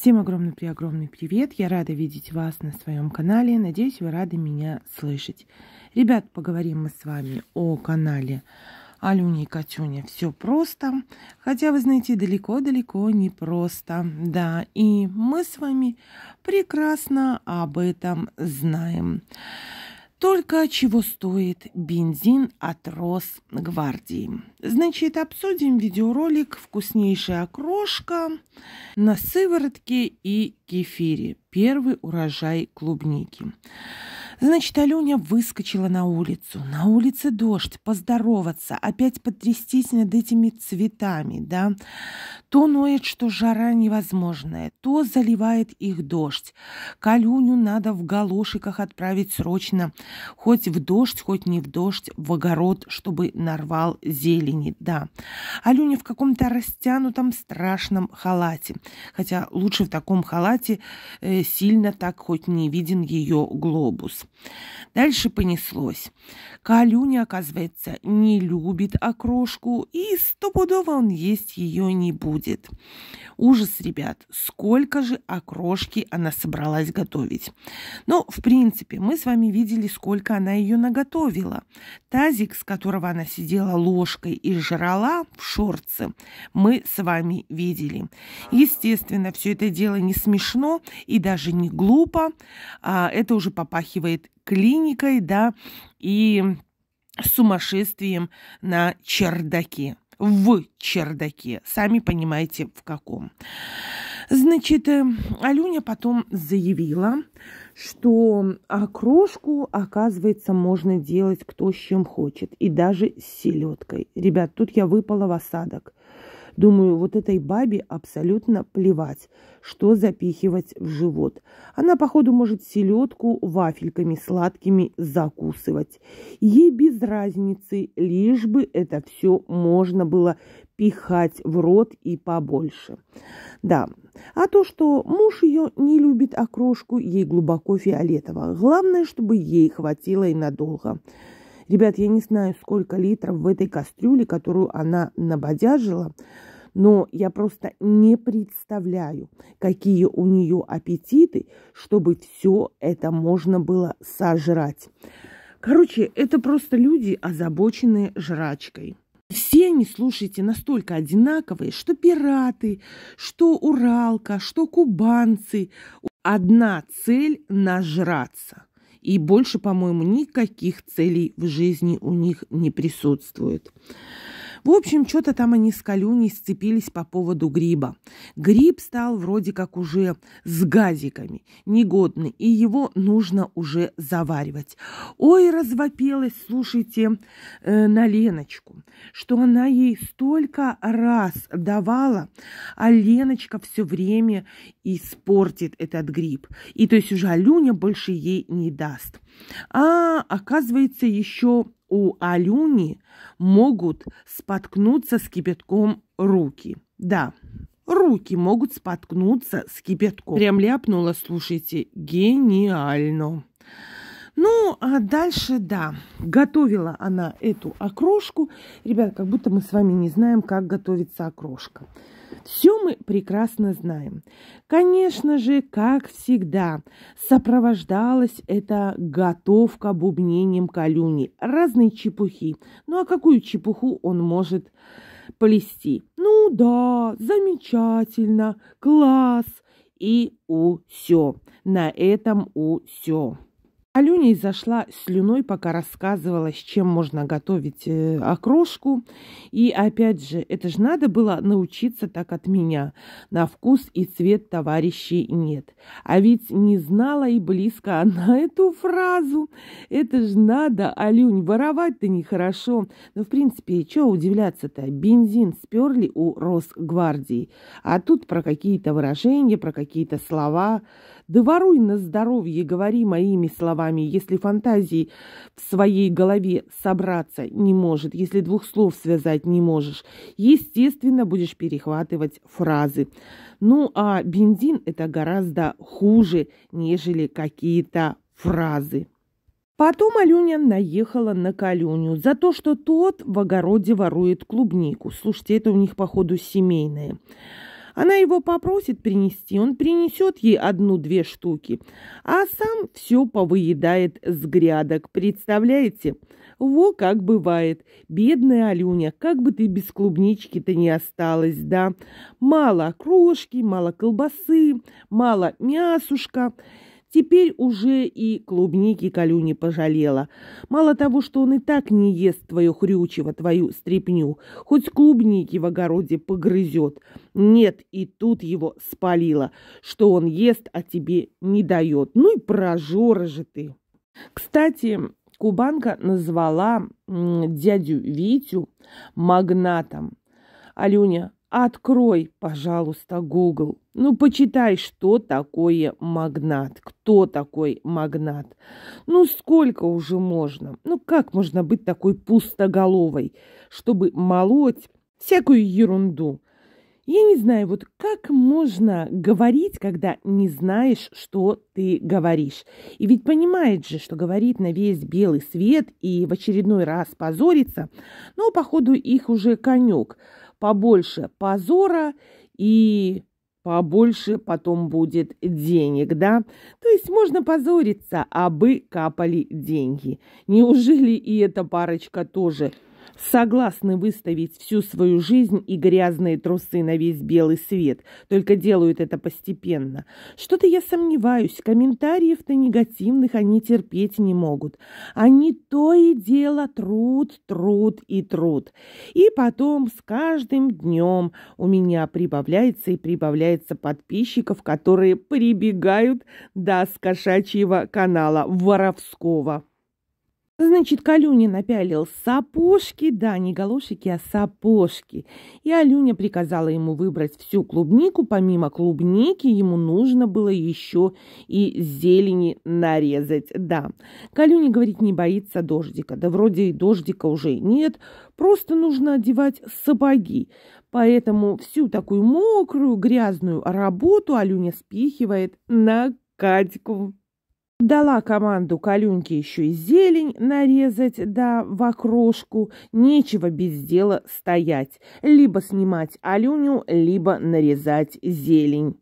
Всем огромный-преогромный привет! Я рада видеть вас на своем канале. Надеюсь, вы рады меня слышать. Ребят, поговорим мы с вами о канале Алюни и Катюня. Все просто. Хотя, вы знаете, далеко-далеко не просто. Да, и мы с вами прекрасно об этом знаем. Знаем. Только чего стоит бензин от Росгвардии. Значит, обсудим видеоролик «Вкуснейшая окрошка на сыворотке и кефире. Первый урожай клубники». Значит, Алюня выскочила на улицу. На улице дождь, поздороваться, опять потрястись над этими цветами, да? То ноет, что жара невозможная, то заливает их дождь. К Алюню надо в галошиках отправить срочно, хоть в дождь, хоть не в дождь, в огород, чтобы нарвал зелени, да. Алюня в каком-то растянутом страшном халате, хотя лучше в таком халате э, сильно так хоть не виден ее глобус. Дальше понеслось. Калюня, оказывается, не любит окрошку, и стопудово он есть ее не будет. Ужас, ребят, сколько же окрошки она собралась готовить. Но, ну, в принципе, мы с вами видели, сколько она ее наготовила. Тазик, с которого она сидела ложкой и жрала в шорце, мы с вами видели. Естественно, все это дело не смешно и даже не глупо. А, это уже попахивает делает клиникой, да, и сумасшествием на чердаке. В чердаке. Сами понимаете, в каком. Значит, э, Алюня потом заявила, что окрошку, а, оказывается, можно делать кто с чем хочет, и даже с селедкой. Ребят, тут я выпала в осадок. Думаю, вот этой бабе абсолютно плевать, что запихивать в живот. Она, походу, может селедку вафельками сладкими закусывать. Ей без разницы, лишь бы это все можно было пихать в рот и побольше. Да, а то, что муж ее не любит окрошку, ей глубоко фиолетово. Главное, чтобы ей хватило и надолго. Ребят, я не знаю, сколько литров в этой кастрюле, которую она набодяжила, но я просто не представляю, какие у нее аппетиты, чтобы все это можно было сожрать. Короче, это просто люди, озабоченные жрачкой. Все они, слушайте, настолько одинаковые, что пираты, что уралка, что кубанцы. Одна цель – нажраться. И больше, по-моему, никаких целей в жизни у них не присутствует. В общем, что-то там они с Калюней сцепились по поводу гриба. Гриб стал вроде как уже с газиками, негодный, и его нужно уже заваривать. Ой, развопилась, слушайте, э, на Леночку, что она ей столько раз давала, а Леночка все время испортит этот гриб. И то есть уже Алюня больше ей не даст. А оказывается, еще у Алюни могут споткнуться с кипятком руки. Да, руки могут споткнуться с кипятком. Прям ляпнула, слушайте, гениально. Ну, а дальше, да, готовила она эту окрошку. Ребят, как будто мы с вами не знаем, как готовится окрошка. Все мы прекрасно знаем. Конечно же, как всегда, сопровождалась эта готовка бубнением колюни, разной чепухи. Ну а какую чепуху он может плести? Ну да, замечательно, класс и у усе. На этом у усе. Алюня изошла слюной, пока рассказывала, с чем можно готовить э, окрошку. И опять же, это же надо было научиться так от меня. На вкус и цвет товарищей нет. А ведь не знала и близко она эту фразу. Это же надо, Алюнь, воровать-то нехорошо. Но, ну, в принципе, чего удивляться-то? Бензин сперли у Росгвардии. А тут про какие-то выражения, про какие-то слова. Да воруй на здоровье, говори моими словами, если фантазии в своей голове собраться не может, если двух слов связать не можешь. Естественно, будешь перехватывать фразы. Ну а бензин это гораздо хуже, нежели какие-то фразы. Потом Алюня наехала на Калюню за то, что тот в огороде ворует клубнику. Слушайте, это у них, походу, семейное. Она его попросит принести, он принесет ей одну-две штуки, а сам все повыедает с грядок, представляете? Во как бывает, бедная Алюня, как бы ты без клубнички-то не осталась, да? Мало крошки, мало колбасы, мало мясушка – Теперь уже и клубники Колю не пожалела. Мало того, что он и так не ест твое хрючево, твою стряпню, хоть клубники в огороде погрызет. Нет, и тут его спалило, что он ест, а тебе не дает. Ну и прожора же ты. Кстати, Кубанка назвала дядю Витю магнатом. Алюня Открой, пожалуйста, Google. Ну, почитай, что такое магнат, кто такой магнат. Ну, сколько уже можно? Ну, как можно быть такой пустоголовой, чтобы молоть всякую ерунду? Я не знаю, вот как можно говорить, когда не знаешь, что ты говоришь. И ведь понимает же, что говорит на весь белый свет и в очередной раз позорится, но, походу, их уже конек – побольше позора и побольше потом будет денег, да? То есть можно позориться, а бы капали деньги. Неужели и эта парочка тоже согласны выставить всю свою жизнь и грязные трусы на весь белый свет, только делают это постепенно. Что-то я сомневаюсь, комментариев-то негативных они терпеть не могут. Они то и дело труд, труд и труд. И потом с каждым днем у меня прибавляется и прибавляется подписчиков, которые прибегают до скошачьего канала воровского. Значит, Калюня напялил сапожки, да, не галошики, а сапожки. И Алюня приказала ему выбрать всю клубнику. Помимо клубники ему нужно было еще и зелени нарезать, да. Калюня, говорит, не боится дождика. Да вроде и дождика уже нет, просто нужно одевать сапоги. Поэтому всю такую мокрую, грязную работу Алюня спихивает на Катьку. Дала команду Калюньке еще и зелень нарезать, да в окрошку. Нечего без дела стоять. Либо снимать Алюню, либо нарезать зелень.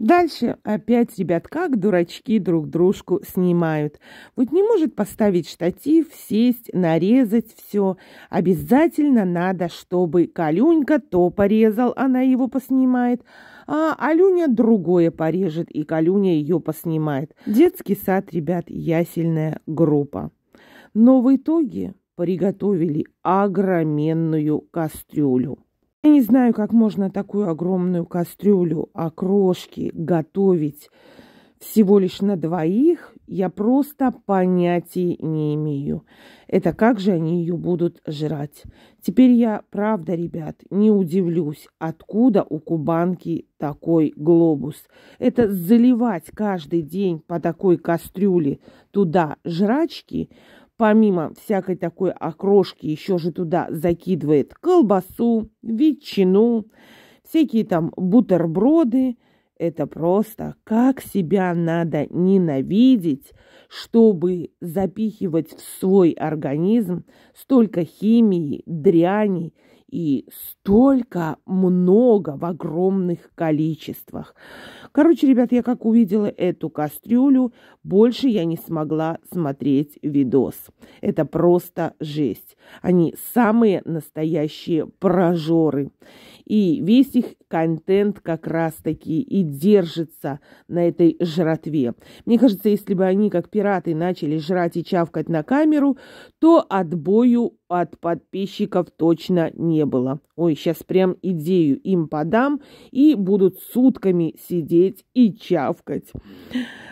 Дальше опять ребят как дурачки друг дружку снимают. Вот не может поставить штатив, сесть, нарезать все. Обязательно надо, чтобы Калюнька то порезал, она его поснимает, а Алюня другое порежет, и Калюня ее поснимает. Детский сад, ребят, ясельная группа. Но в итоге приготовили огроменную кастрюлю. Я не знаю, как можно такую огромную кастрюлю окрошки а готовить всего лишь на двоих, я просто понятия не имею. Это как же они ее будут жрать? Теперь я, правда, ребят, не удивлюсь, откуда у кубанки такой глобус. Это заливать каждый день по такой кастрюле туда жрачки – Помимо всякой такой окрошки еще же туда закидывает колбасу, ветчину, всякие там бутерброды. Это просто как себя надо ненавидеть, чтобы запихивать в свой организм столько химии, дряни – и столько много в огромных количествах. Короче, ребят, я как увидела эту кастрюлю, больше я не смогла смотреть видос. Это просто жесть. Они самые настоящие прожоры. И весь их контент как раз-таки и держится на этой жратве. Мне кажется, если бы они, как пираты, начали жрать и чавкать на камеру, то отбою от подписчиков точно не было. Ой, сейчас прям идею им подам, и будут сутками сидеть и чавкать.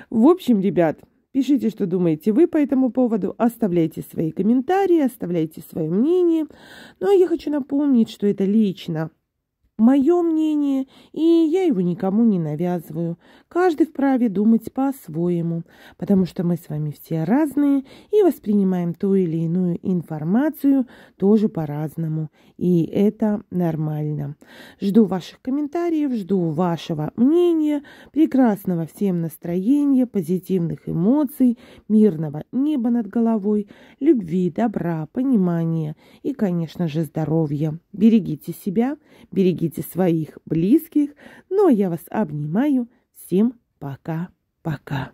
В общем, ребят, Пишите, что думаете вы по этому поводу, оставляйте свои комментарии, оставляйте свое мнение. Ну а я хочу напомнить, что это лично Мое мнение, и я его никому не навязываю. Каждый вправе думать по-своему, потому что мы с вами все разные и воспринимаем ту или иную информацию тоже по-разному. И это нормально. Жду ваших комментариев, жду вашего мнения, прекрасного всем настроения, позитивных эмоций, мирного неба над головой, любви, добра, понимания и, конечно же, здоровья. Берегите себя, берегите Берегите своих близких. Ну, а я вас обнимаю. Всем пока-пока.